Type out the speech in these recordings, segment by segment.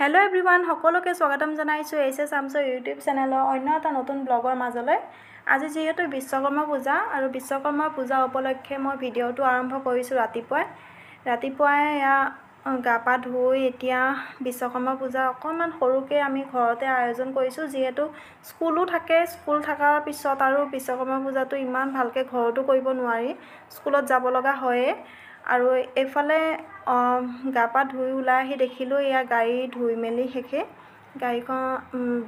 hello' everyone সকলোকে স্বাগতম জনাইছোঁ এইচ এছ আমছৰ ইউটিউব চেনেলৰ অন্য এটা নতুন ব্লগৰ মাজলৈ আজি যিহেতু বিশ্বকৰ্মা পূজা আৰু বিশ্বকৰ্মা পূজা উপলক্ষে মই ভিডিঅ'টো আৰম্ভ কৰিছোঁ ৰাতিপুৱাই ৰাতিপুৱাই এয়া গা পা ধুই এতিয়া বিশ্বকৰ্মা পূজা অকণমান সৰুকৈ আমি ঘৰতে আয়োজন কৰিছোঁ যিহেতু স্কুলো থাকে স্কুল থকাৰ পিছত আৰু বিশ্বকৰ্মা পূজাটো ইমান ভালকৈ ঘৰতো কৰিব নোৱাৰি স্কুলত যাব লগা হয়েই আৰু এইফালে গা পা ধুই ওলাই আহি দেখিলোঁ এয়া গাড়ী ধুই মেলি শেষেই গাড়ীখন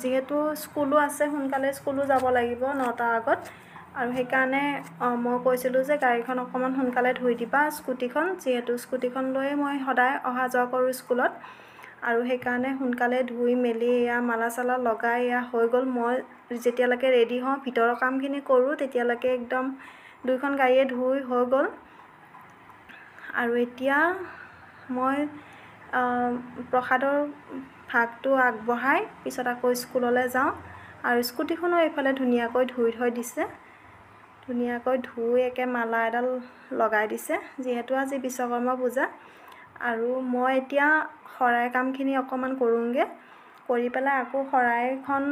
যিহেতু স্কুলো আছে সোনকালে স্কুলো যাব লাগিব নটাৰ আগত আৰু সেইকাৰণে মই কৈছিলোঁ যে গাড়ীখন অকণমান সোনকালে ধুই দিবা স্কুটিখন যিহেতু স্কুটিখন লৈয়ে মই সদায় অহা যোৱা কৰোঁ স্কুলত আৰু সেইকাৰণে সোনকালে ধুই মেলি এয়া মালা চালা লগাই এয়া হৈ গ'ল মই যেতিয়ালৈকে ৰেডি হওঁ ভিতৰৰ কামখিনি কৰোঁ তেতিয়ালৈকে একদম দুইখন গাড়ীয়ে ধুই হৈ গ'ল আৰু এতিয়া মই প্ৰসাদৰ ভাগটো আগবঢ়াই পিছত আকৌ স্কুললৈ যাওঁ আৰু স্কুটিখনো এইফালে ধুনীয়াকৈ ধুই থৈ দিছে ধুনীয়াকৈ ধুই একে মালা এডাল লগাই দিছে যিহেতু আজি বিশ্বকৰ্মা পূজা আৰু মই এতিয়া শৰাই কামখিনি অকণমান কৰোঁগৈ কৰি পেলাই আকৌ শৰাইখন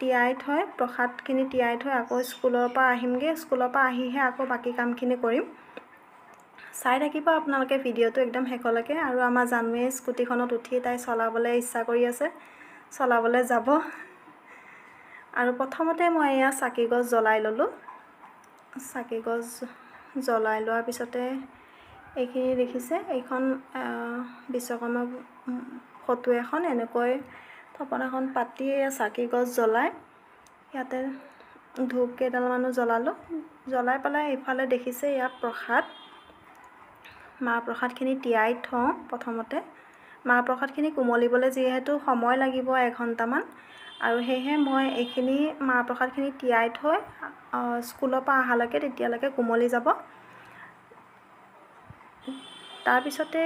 তিয়াই থৈ প্ৰসাদখিনি তিয়াই থৈ আকৌ স্কুলৰ পৰা আহিমগৈ স্কুলৰ পৰা আহিহে আকৌ বাকী কামখিনি কৰিম চাই থাকিব আপোনালোকে ভিডিঅ'টো একদম শেষলৈকে আৰু আমাৰ জানুৱে স্কুটিখনত উঠি তাই চলাবলৈ ইচ্ছা কৰি আছে চলাবলৈ যাব আৰু প্ৰথমতে মই এয়া চাকি গছ জ্বলাই ল'লোঁ চাকি গছ জ্বলাই লোৱাৰ পিছতে এইখিনি দেখিছে এইখন বিশ্বকৰ্মা ফটো এখন এনেকৈ থপনাখন পাতি এয়া চাকি গছ জ্বলাই ইয়াতে ধূপ কেইডালমানো জ্বলালোঁ জ্বলাই পেলাই এইফালে দেখিছে ইয়াত প্ৰসাদ মাহ প্ৰসাদখিনি তিয়াই থওঁ প্ৰথমতে মাহ প্ৰসাদখিনি কোমলিবলৈ যিহেতু সময় লাগিব এঘণ্টামান আৰু সেয়েহে মই এইখিনি মাহ প্ৰসাদখিনি তিয়াই থৈ স্কুলৰ পৰা অহালৈকে তেতিয়ালৈকে কোমলি যাব তাৰপিছতে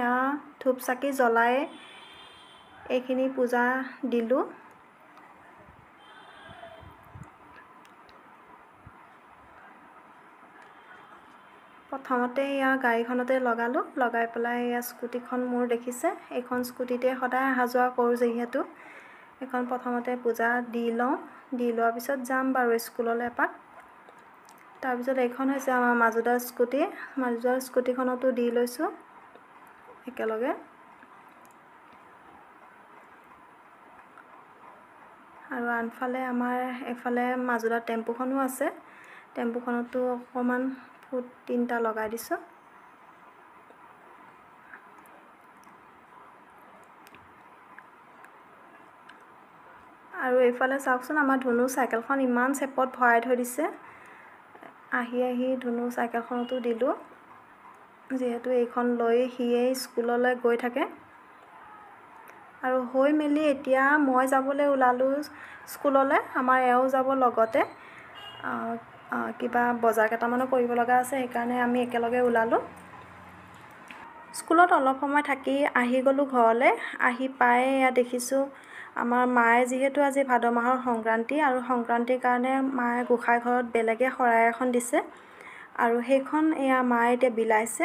এয়া ধূপ চাকি জ্বলাই এইখিনি পূজা দিলোঁ প্ৰথমতে ইয়াৰ গাড়ীখনতে লগালোঁ লগাই পেলাই ইয়াৰ স্কুটিখন মোৰ দেখিছে এইখন স্কুটিতে সদায় অহা যোৱা কৰোঁ যিহেতু এইখন প্ৰথমতে পূজা দি লওঁ দি লোৱাৰ পিছত যাম বাৰু স্কুললৈ এপাক তাৰপিছত এইখন হৈছে আমাৰ মাজুদাৰ স্কুটি মাজুদাৰ স্কুটিখনতো দি লৈছোঁ একেলগে আৰু আনফালে আমাৰ এফালে মাজুদাৰ টেম্পুখনো আছে টেম্পুখনতো অকণমান ফুট তিনিটা লগাই দিছোঁ আৰু এইফালে চাওকচোন আমাৰ ধুনু চাইকেলখন ইমান চেপত ভৰাই থৈ দিছে আহি আহি ধুনু চাইকেলখনতো দিলোঁ যিহেতু এইখন লৈ সিয়েই স্কুললৈ গৈ থাকে আৰু হৈ মেলি এতিয়া মই যাবলৈ ওলালোঁ স্কুললৈ আমাৰ এওঁ যাব লগতে কিবা বজাৰ কেইটামানো কৰিব লগা আছে সেইকাৰণে আমি একেলগে ওলালোঁ স্কুলত অলপ সময় থাকি আহি গ'লোঁ ঘৰলৈ আহি পাই এয়া দেখিছোঁ আমাৰ মায়ে যিহেতু আজি ভাদ মাহৰ সংক্ৰান্তি আৰু সংক্ৰান্তিৰ কাৰণে মায়ে গোঁসাই ঘৰত বেলেগে শৰাই এখন দিছে আৰু সেইখন এয়া মায়ে এতিয়া বিলাইছে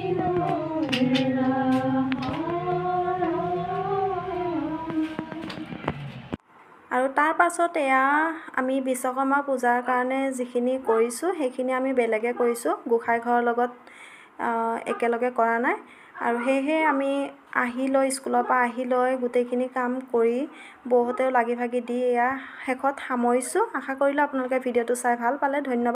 আৰু তাৰ পাছত এয়া আমি বিশ্বকৰ্মা পূজাৰ কাৰণে যিখিনি কৰিছোঁ সেইখিনি আমি বেলেগে কৰিছোঁ গোঁসাই ঘৰৰ লগত একেলগে কৰা নাই আৰু সেয়েহে আমি আহি লৈ স্কুলৰ পৰা আহি লৈ গোটেইখিনি কাম কৰি বহুতেও লাগি ভাগি দি এয়া শেষত সামৰিছোঁ আশা কৰিলোঁ আপোনালোকে ভিডিঅ'টো চাই ভাল পালে ধন্যবাদ